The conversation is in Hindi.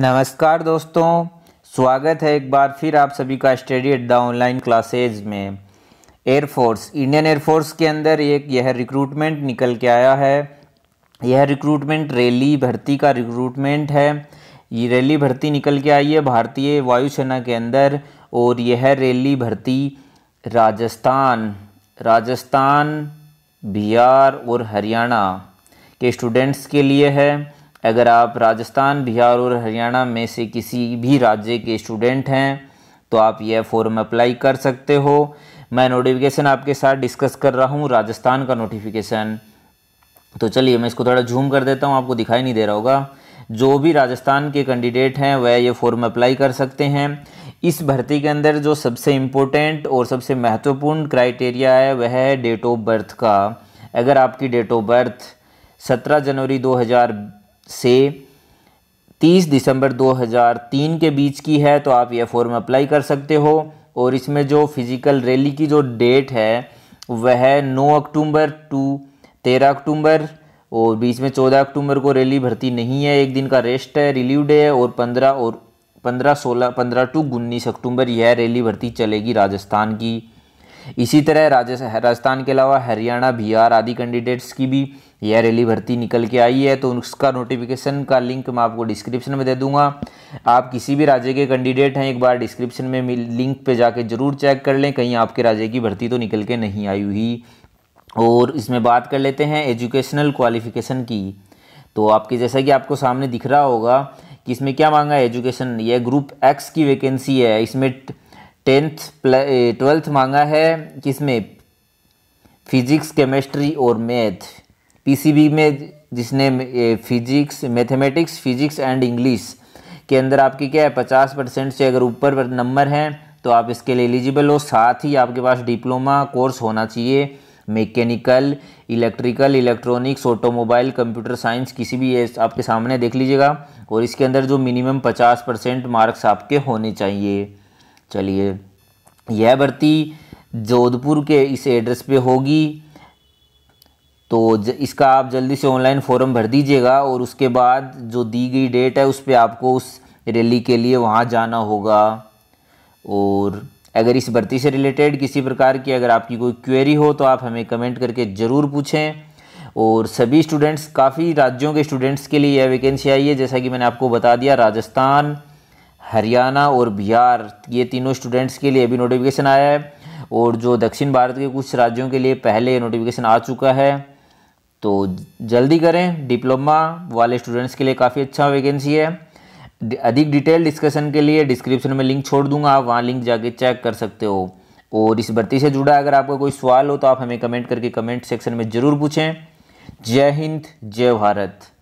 नमस्कार दोस्तों स्वागत है एक बार फिर आप सभी का study at the online classes में एयरफोर्स इंडियन एयरफोर्स के अंदर एक यह रिक्रूटमेंट निकल के आया है यह रिक्रूटमेंट रैली भर्ती का रिक्रूटमेंट है ये रैली भर्ती निकल के आई है भारतीय वायुसेना के अंदर और यह रैली भर्ती राजस्थान राजस्थान बिहार और हरियाणा के स्टूडेंट्स के लिए है अगर आप राजस्थान बिहार और हरियाणा में से किसी भी राज्य के स्टूडेंट हैं तो आप यह फॉर्म अप्लाई कर सकते हो मैं नोटिफिकेशन आपके साथ डिस्कस कर रहा हूँ राजस्थान का नोटिफिकेशन तो चलिए मैं इसको थोड़ा झूम कर देता हूँ आपको दिखाई नहीं दे रहा होगा जो भी राजस्थान के कैंडिडेट हैं वह ये फॉर्म अप्लाई कर सकते हैं इस भर्ती के अंदर जो सबसे इम्पोर्टेंट और सबसे महत्वपूर्ण क्राइटेरिया है वह है डेट ऑफ बर्थ का अगर आपकी डेट ऑफ बर्थ 17 जनवरी से 30 दिसंबर 2003 के बीच की है तो आप यह फॉर्म अप्लाई कर सकते हो और इसमें जो फिज़िकल रैली की जो डेट है वह 9 अक्टूबर टू 13 अक्टूबर और बीच में 14 अक्टूबर को रैली भर्ती नहीं है एक दिन का रेस्ट है रिलीव डे है और 15 और 15 16 15 टू उन्नीस अक्टूबर यह रैली भर्ती चलेगी राजस्थान की इसी तरह राजस्थान के अलावा हरियाणा बिहार आदि कैंडिडेट्स की भी यह रैली भर्ती निकल के आई है तो उसका नोटिफिकेशन का लिंक मैं आपको डिस्क्रिप्शन में दे दूंगा आप किसी भी राज्य के कैंडिडेट हैं एक बार डिस्क्रिप्शन में लिंक पे जाके ज़रूर चेक कर लें कहीं आपके राज्य की भर्ती तो निकल के नहीं आई हुई और इसमें बात कर लेते हैं एजुकेशनल क्वालिफ़िकेशन की तो आपके जैसा कि आपको सामने दिख रहा होगा कि इसमें क्या मांगा है एजुकेशन यह ग्रुप एक्स की वैकेंसी है इसमें टेंथ ट्वेल्थ मांगा है किसमें फिजिक्स केमिस्ट्री और मैथ पीसीबी में जिसने physics mathematics physics and English के अंदर आपकी क्या है पचास परसेंट से अगर ऊपर नंबर हैं तो आप इसके लिए एलिजिबल हो साथ ही आपके पास डिप्लोमा कोर्स होना चाहिए mechanical electrical electronics automobile computer science किसी भी आपके सामने देख लीजिएगा और इसके अंदर जो मिनिमम पचास परसेंट मार्क्स आपके होने चाहिए चलिए यह भर्ती जोधपुर के इस एड्रेस पे होगी तो इसका आप जल्दी से ऑनलाइन फॉर्म भर दीजिएगा और उसके बाद जो दी गई डेट है उस पर आपको उस रैली के लिए वहाँ जाना होगा और अगर इस भर्ती से रिलेटेड किसी प्रकार की अगर आपकी कोई क्वेरी हो तो आप हमें कमेंट करके ज़रूर पूछें और सभी स्टूडेंट्स काफ़ी राज्यों के स्टूडेंट्स के लिए यह वैकेंसी आई है जैसा कि मैंने आपको बता दिया राजस्थान हरियाणा और बिहार ये तीनों स्टूडेंट्स के लिए अभी नोटिफिकेशन आया है और जो दक्षिण भारत के कुछ राज्यों के लिए पहले नोटिफिकेशन आ चुका है तो जल्दी करें डिप्लोमा वाले स्टूडेंट्स के लिए काफ़ी अच्छा वैकेंसी है अधिक डिटेल डिस्कशन के लिए डिस्क्रिप्शन में लिंक छोड़ दूंगा आप वहाँ लिंक जाके चेक कर सकते हो और इस भर्ती से जुड़ा अगर आपका कोई सवाल हो तो आप हमें कमेंट करके कमेंट सेक्शन में ज़रूर पूछें जय हिंद जय भारत